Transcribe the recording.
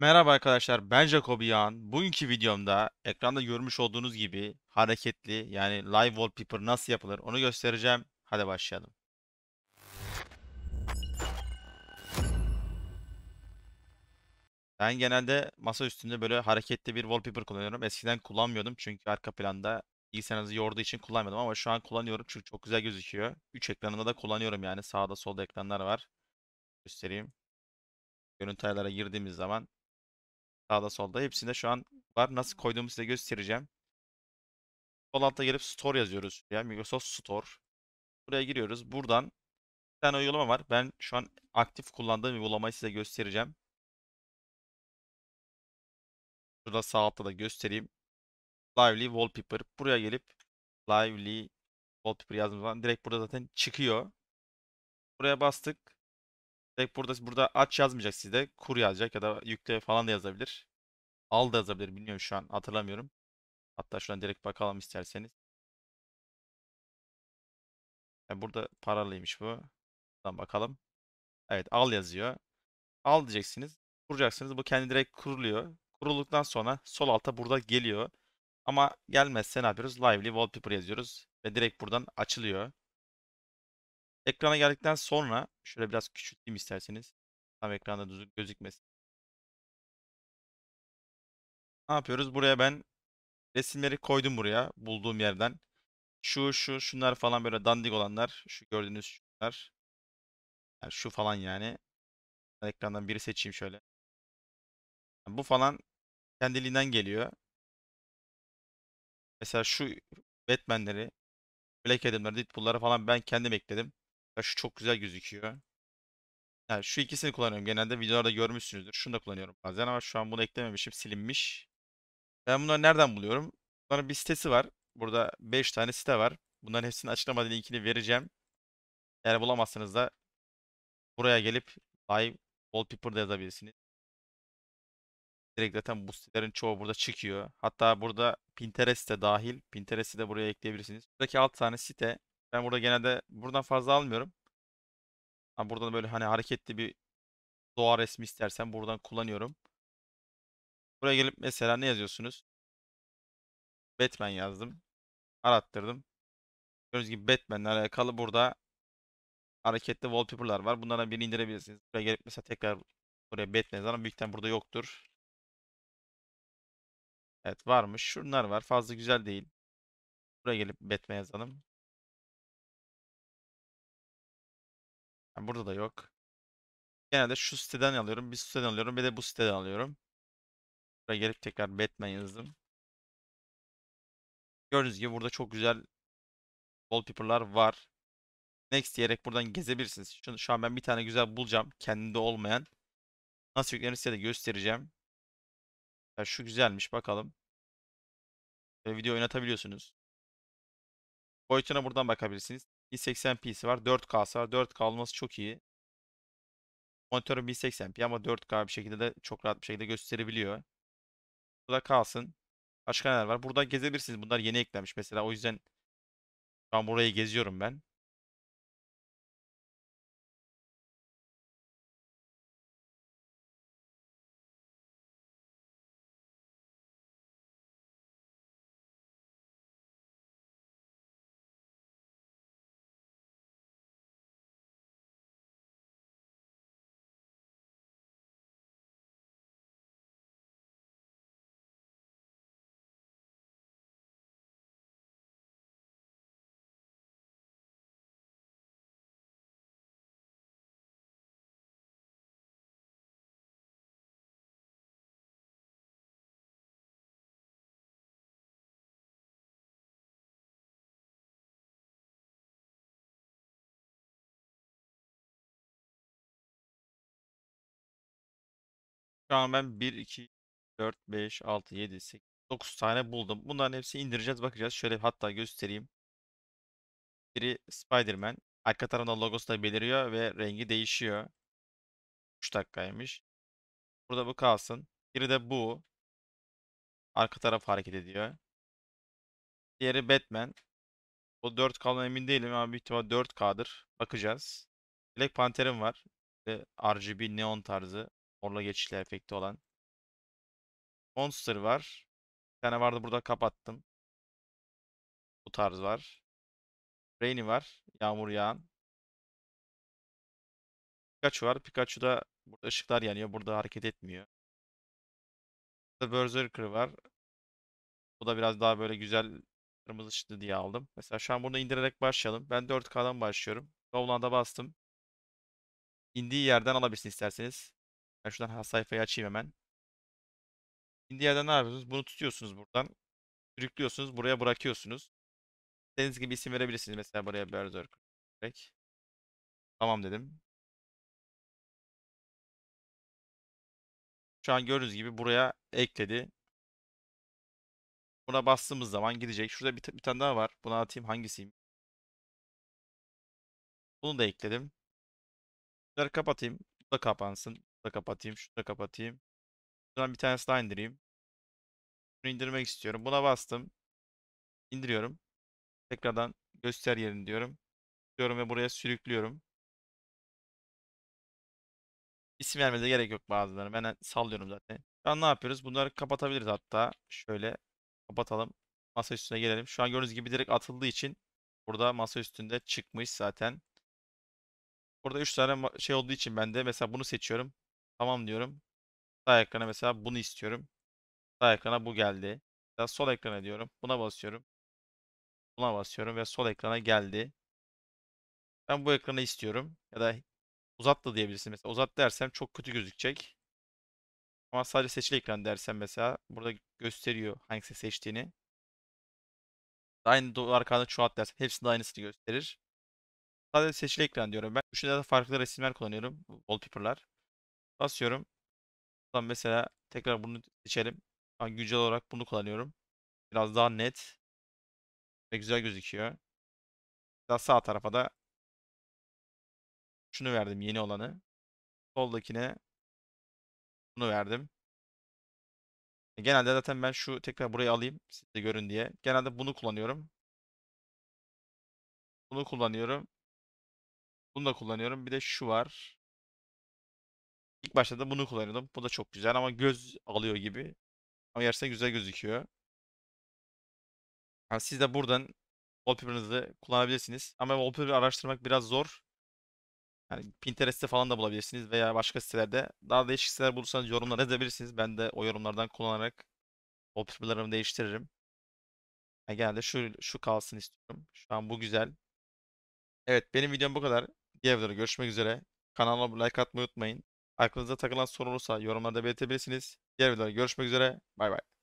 Merhaba arkadaşlar ben Jacobian. Bugünkü videomda ekranda görmüş olduğunuz gibi hareketli yani live wallpaper nasıl yapılır onu göstereceğim. Hadi başlayalım. Ben genelde masa üstünde böyle hareketli bir wallpaper kullanıyorum. Eskiden kullanmıyordum çünkü arka planda bilgisayarınızı yorduğu için kullanmadım ama şu an kullanıyorum çünkü çok güzel gözüküyor. 3 ekranında da kullanıyorum yani sağda solda ekranlar var. Göstereyim. Görüntü ayarlara girdiğimiz zaman Sağda solda. Hepsinde şu an var. Nasıl koyduğumu size göstereceğim. Sol altta gelip Store yazıyoruz. Yani Microsoft Store. Buraya giriyoruz. Buradan bir tane uygulama var. Ben şu an aktif kullandığım uygulamayı size göstereceğim. Şurada sağ altta da göstereyim. Lively Wallpaper. Buraya gelip Lively Wallpaper yazdığımız zaman direkt burada zaten çıkıyor. Buraya bastık. Direkt burada burada aç yazmayacak size. Kur yazacak ya da yükle falan da yazabilir. Al da yazabilir. Bilmiyorum şu an hatırlamıyorum. Hatta şuradan direkt bakalım isterseniz. Yani e, burada paralıymış bu. Buradan bakalım. Evet al yazıyor. Al diyeceksiniz. Kuracaksınız. Bu kendi direkt kuruluyor. Kurulduktan sonra sol alta burada geliyor. Ama gelmezse ne yapıyoruz? Lively wallpaper yazıyoruz. Ve direkt buradan açılıyor. Ekrana geldikten sonra şöyle biraz küçülteyim isterseniz. Tam ekranda gözükmesin. Ne yapıyoruz? Buraya ben resimleri koydum buraya bulduğum yerden. Şu şu şunlar falan böyle dandik olanlar. Şu gördüğünüz şunlar. Yani şu falan yani. Ben ekrandan biri seçeyim şöyle. Yani bu falan kendiliğinden geliyor. Mesela şu Batman'leri, Black Adam'ları, Deadpool'ları falan ben kendim ekledim. Ya şu çok güzel gözüküyor. Yani şu ikisini kullanıyorum. Genelde videolarda görmüşsünüzdür. Şunu da kullanıyorum bazen ama şu an bunu eklememişim. Silinmiş. Ben bunları nereden buluyorum? Bunların bir sitesi var. Burada 5 tane site var. Bunların hepsinin açıklama linkini vereceğim. Eğer bulamazsanız da buraya gelip live wallpaper'da yazabilirsiniz. Direkt zaten bu sitelerin çoğu burada çıkıyor. Hatta burada Pinterest de dahil. Pinterest'i de buraya ekleyebilirsiniz. Buradaki alt tane site ben burada genelde buradan fazla almıyorum. Ama buradan böyle hani hareketli bir doğa resmi istersen buradan kullanıyorum. Buraya gelip mesela ne yazıyorsunuz? Batman yazdım. Arattırdım. Gördüğünüz gibi Batman'le alakalı burada hareketli wallpaper'lar var. Bunlardan birini indirebilirsiniz. Buraya gelip mesela tekrar buraya Batman yazalım. büyükten burada yoktur. Evet varmış. Şunlar var. Fazla güzel değil. Buraya gelip Batman yazalım. burada da yok. Genelde şu siteden alıyorum, bir siteden alıyorum, bir de bu siteden alıyorum. Buraya gelip tekrar Batman yazdım. Gördüğünüz gibi burada çok güzel wallpaper'lar var. Next diyerek buradan gezebilirsiniz. Şu, şu an ben bir tane güzel bulacağım. Kendinde olmayan. Nasıl yüklenir size de göstereceğim. Ya şu güzelmiş bakalım. Böyle video oynatabiliyorsunuz. Boyutuna buradan bakabilirsiniz. 1080p'si var. 4K'sı var. 4K olması çok iyi. Monitörüm 1080p ama 4K bir şekilde de çok rahat bir şekilde gösterebiliyor. Bu da kalsın. Başka neler var? Burada gezebilirsiniz. Bunlar yeni eklenmiş. Mesela o yüzden ben burayı geziyorum ben. Şu an ben 1, 2, 4, 5, 6, 7, 8, 9 tane buldum. Bunların hepsini indireceğiz bakacağız. Şöyle hatta göstereyim. Biri Spider-Man. Arka tarafında logosu da beliriyor ve rengi değişiyor. 3 dakikaymış. Burada bu kalsın. Biri de bu. Arka taraf hareket ediyor. Diğeri Batman. O 4 kalan emin değilim ama büyük ihtimal 4K'dır. Bakacağız. Black Panther'im var. RGB neon tarzı. Orla geçişli efekti olan. Monster var. Bir tane vardı burada kapattım. Bu tarz var. Rainy var. Yağmur yağan. Pikachu var. Pikachu da burada ışıklar yanıyor. Burada hareket etmiyor. Burada Berserker var. Bu da biraz daha böyle güzel kırmızı ışıklı diye aldım. Mesela şu an bunu indirerek başlayalım. Ben 4K'dan başlıyorum. Download'a bastım. İndiği yerden alabilirsin isterseniz. Ben şuradan sayfayı açayım hemen. Şimdi yerden ne yapıyorsunuz? Bunu tutuyorsunuz buradan. Sürüklüyorsunuz. Buraya bırakıyorsunuz. İstediğiniz gibi isim verebilirsiniz. Mesela buraya Berserk. Tamam dedim. Şu an gördüğünüz gibi buraya ekledi. Buna bastığımız zaman gidecek. Şurada bir, bir tane daha var. Buna atayım hangisiyim? Bunu da ekledim. Bunları kapatayım. Bu da kapansın da kapatayım. Şunu da kapatayım. Şuradan bir tanesi daha indireyim. Bunu indirmek istiyorum. Buna bastım. İndiriyorum. Tekrardan göster yerini diyorum. Diyorum ve buraya sürüklüyorum. İsim vermede gerek yok bazıları. Ben sallıyorum zaten. Şu an ne yapıyoruz? Bunları kapatabiliriz hatta. Şöyle kapatalım. Masa üstüne gelelim. Şu an gördüğünüz gibi direkt atıldığı için burada masa üstünde çıkmış zaten. Burada 3 tane şey olduğu için ben de mesela bunu seçiyorum. Tamam diyorum. Sağ ekrana mesela bunu istiyorum. Sağ ekrana bu geldi. Mesela sol ekrana diyorum. Buna basıyorum. Buna basıyorum ve sol ekrana geldi. Ben bu ekranı istiyorum. Ya da uzat da diyebilirsin. Mesela uzat dersem çok kötü gözükecek. Ama sadece seçili ekran dersem mesela burada gösteriyor hangisi seçtiğini. Aynı duvar kağıdını çoğalt dersen hepsinde aynısını gösterir. Sadece seçili ekran diyorum. Ben üçüncü de farklı resimler kullanıyorum. Wallpaper'lar. Basıyorum. Buradan mesela tekrar bunu seçelim. Ben güncel olarak bunu kullanıyorum. Biraz daha net ve güzel gözüküyor. Daha sağ tarafa da şunu verdim yeni olanı. Soldakine bunu verdim. E, genelde zaten ben şu tekrar burayı alayım siz de görün diye. Genelde bunu kullanıyorum. Bunu kullanıyorum. Bunu da kullanıyorum. Bir de şu var. İlk başta da bunu kullanıyordum. Bu da çok güzel ama göz alıyor gibi. Ama gerçekten güzel gözüküyor. Yani siz de buradan wallpaper'ınızı kullanabilirsiniz. Ama wallpaper araştırmak biraz zor. Yani Pinterest'te falan da bulabilirsiniz veya başka sitelerde. Daha değişik siteler bulursanız yorumlar edebilirsiniz. Ben de o yorumlardan kullanarak wallpaper'larımı değiştiririm. Yani genelde şu, şu kalsın istiyorum. Şu an bu güzel. Evet benim videom bu kadar. Diğer videoda görüşmek üzere. Kanalıma like atmayı unutmayın. Aklınıza takılan sorun olursa yorumlarda belirtebilirsiniz. Diğer videoda görüşmek üzere. Bay bay.